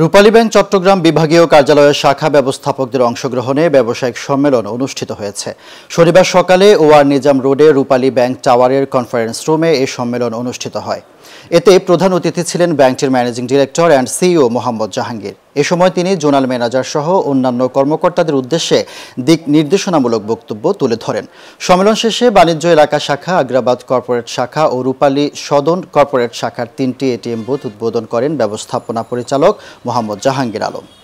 রূপালী bank Chittagong বিভাগীয় কার্যালয়ের শাখা ব্যবস্থাপকদের অংশগ্রহণে ব্যবসায়িক সম্মেলন অনুষ্ঠিত হয়েছে শনিবার সকালে ওয়ার নিজাম রোডে রূপালী ব্যাংক টাওয়ারের কনফারেন্স রুমে এই সম্মেলন অনুষ্ঠিত হয় এতে প্রধান অতিথি ছিলেন ব্যাংকটির managing director and CEO Mohammad Jahangir এ সময় তিনি জোনাল ম্যানেজার সহ অন্যান্য কর্মকর্তাদের উদ্দেশ্যে দিক নির্দেশনামূলক বক্তব্য তুলে ধরেন সম্মেলন শেষে বাণিজ্য এলাকা শাখা আগ্রাবাদ কর্পোরেট শাখা ও রূপালী সদন কর্পোরেট শাখার তিনটি এটিএম বুথ উদ্বোধন করেন ব্যবস্থাপনা পরিচালক মোহাম্মদ জাহাঙ্গীর আলম